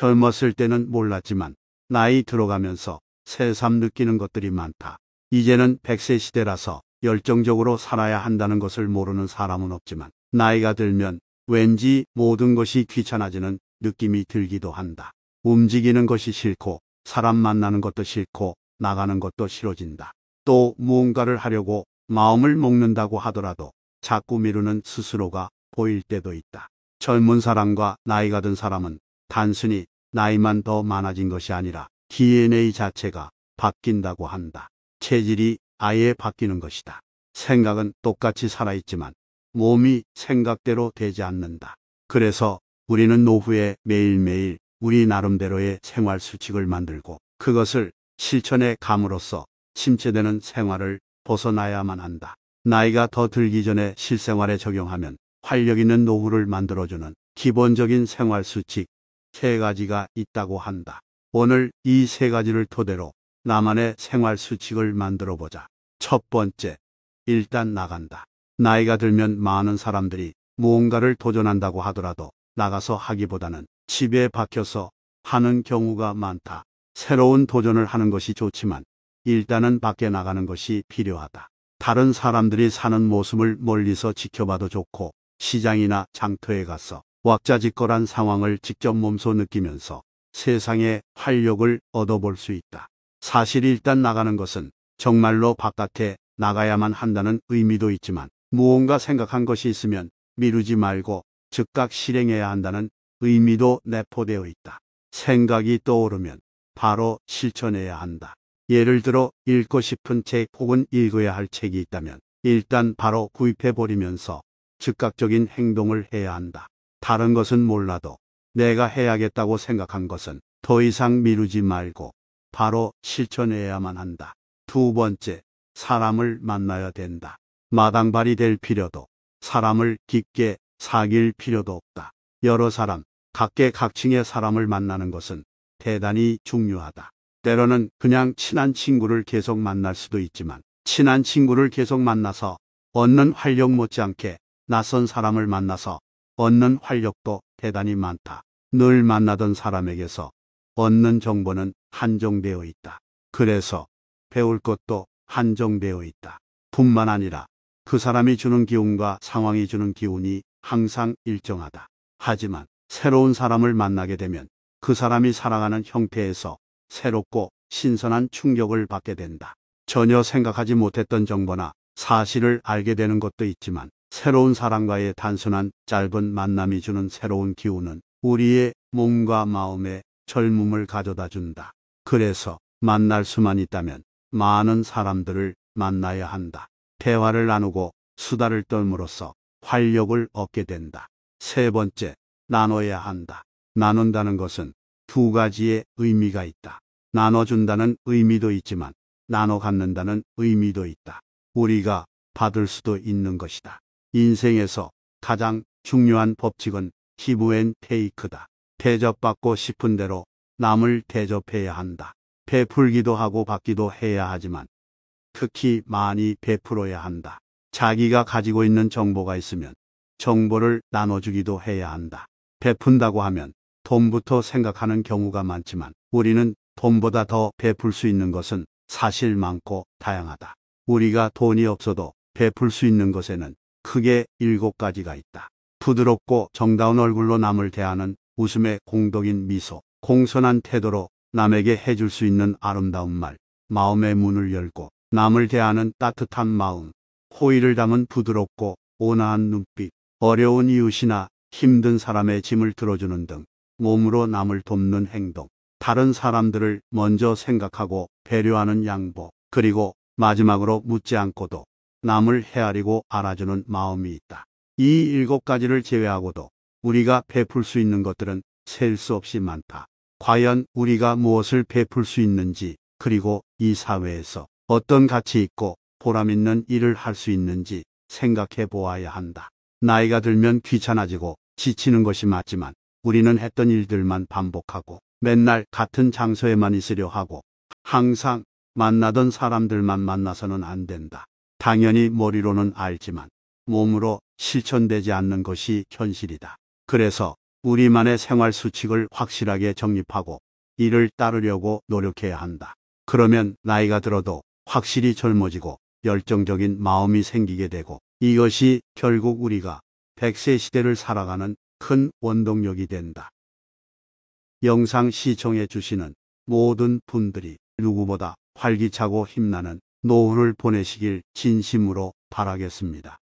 젊었을 때는 몰랐지만 나이 들어가면서 새삼 느끼는 것들이 많다. 이제는 100세 시대라서 열정적으로 살아야 한다는 것을 모르는 사람은 없지만 나이가 들면 왠지 모든 것이 귀찮아지는 느낌이 들기도 한다. 움직이는 것이 싫고 사람 만나는 것도 싫고 나가는 것도 싫어진다. 또 무언가를 하려고 마음을 먹는다고 하더라도 자꾸 미루는 스스로가 보일 때도 있다. 젊은 사람과 나이가 든 사람은 단순히 나이만 더 많아진 것이 아니라 DNA 자체가 바뀐다고 한다. 체질이 아예 바뀌는 것이다. 생각은 똑같이 살아있지만 몸이 생각대로 되지 않는다. 그래서 우리는 노후에 매일매일 우리 나름대로의 생활 수칙을 만들고 그것을 실천에 감으로써 침체되는 생활을 벗어나야만 한다. 나이가 더 들기 전에 실생활에 적용하면 활력 있는 노후를 만들어주는 기본적인 생활 수칙 세 가지가 있다고 한다. 오늘 이 세 가지를 토대로 나만의 생활 수칙을 만들어 보자. 첫 번째, 일단 나간다. 나이가 들면 많은 사람들이 무언가를 도전한다고 하더라도 나가서 하기보다는 집에 박혀서 하는 경우가 많다. 새로운 도전을 하는 것이 좋지만 일단은 밖에 나가는 것이 필요하다. 다른 사람들이 사는 모습을 멀리서 지켜봐도 좋고 시장이나 장터에 가서 왁자지껄한 상황을 직접 몸소 느끼면서 세상의 활력을 얻어볼 수 있다. 사실 일단 나가는 것은 정말로 바깥에 나가야만 한다는 의미도 있지만 무언가 생각한 것이 있으면 미루지 말고 즉각 실행해야 한다는 의미도 내포되어 있다. 생각이 떠오르면 바로 실천해야 한다. 예를 들어 읽고 싶은 책 혹은 읽어야 할 책이 있다면 일단 바로 구입해버리면서 즉각적인 행동을 해야 한다. 다른 것은 몰라도 내가 해야겠다고 생각한 것은 더 이상 미루지 말고 바로 실천해야만 한다. 두 번째, 사람을 만나야 된다. 마당발이 될 필요도 사람을 깊게 사귈 필요도 없다. 여러 사람, 각계각층의 사람을 만나는 것은 대단히 중요하다. 때로는 그냥 친한 친구를 계속 만날 수도 있지만 친한 친구를 계속 만나서 얻는 활력 못지않게 낯선 사람을 만나서 얻는 활력도 대단히 많다. 늘 만나던 사람에게서 얻는 정보는 한정되어 있다. 그래서 배울 것도 한정되어 있다. 뿐만 아니라 그 사람이 주는 기운과 상황이 주는 기운이 항상 일정하다. 하지만 새로운 사람을 만나게 되면 그 사람이 살아가는 형태에서 새롭고 신선한 충격을 받게 된다. 전혀 생각하지 못했던 정보나 사실을 알게 되는 것도 있지만 새로운 사람과의 단순한 짧은 만남이 주는 새로운 기운은 우리의 몸과 마음에 젊음을 가져다 준다. 그래서 만날 수만 있다면 많은 사람들을 만나야 한다. 대화를 나누고 수다를 떨므로써 활력을 얻게 된다. 세 번째, 나눠야 한다. 나눈다는 것은 두 가지의 의미가 있다. 나눠준다는 의미도 있지만 나눠 갖는다는 의미도 있다. 우리가 받을 수도 있는 것이다. 인생에서 가장 중요한 법칙은 기부엔 테이크다. 대접받고 싶은 대로 남을 대접해야 한다. 베풀기도 하고 받기도 해야 하지만 특히 많이 베풀어야 한다. 자기가 가지고 있는 정보가 있으면 정보를 나눠주기도 해야 한다. 베푼다고 하면 돈부터 생각하는 경우가 많지만 우리는 돈보다 더 베풀 수 있는 것은 사실 많고 다양하다. 우리가 돈이 없어도 베풀 수 있는 것에는 크게 일곱 가지가 있다. 부드럽고 정다운 얼굴로 남을 대하는 웃음의 공덕인 미소, 공손한 태도로 남에게 해줄 수 있는 아름다운 말, 마음의 문을 열고 남을 대하는 따뜻한 마음, 호의를 담은 부드럽고 온화한 눈빛, 어려운 이웃이나 힘든 사람의 짐을 들어주는 등 몸으로 남을 돕는 행동, 다른 사람들을 먼저 생각하고 배려하는 양보, 그리고 마지막으로 묻지 않고도 남을 헤아리고 알아주는 마음이 있다. 이 일곱 가지를 제외하고도 우리가 베풀 수 있는 것들은 셀 수 없이 많다. 과연 우리가 무엇을 베풀 수 있는지 그리고 이 사회에서 어떤 가치 있고 보람 있는 일을 할 수 있는지 생각해 보아야 한다. 나이가 들면 귀찮아지고 지치는 것이 맞지만 우리는 했던 일들만 반복하고 맨날 같은 장소에만 있으려 하고 항상 만나던 사람들만 만나서는 안 된다. 당연히 머리로는 알지만 몸으로 실천되지 않는 것이 현실이다. 그래서 우리만의 생활 수칙을 확실하게 정립하고 이를 따르려고 노력해야 한다. 그러면 나이가 들어도 확실히 젊어지고 열정적인 마음이 생기게 되고 이것이 결국 우리가 100세 시대를 살아가는 큰 원동력이 된다. 영상 시청해 주시는 모든 분들이 누구보다 활기차고 힘나는 노후를 보내시길 진심으로 바라겠습니다.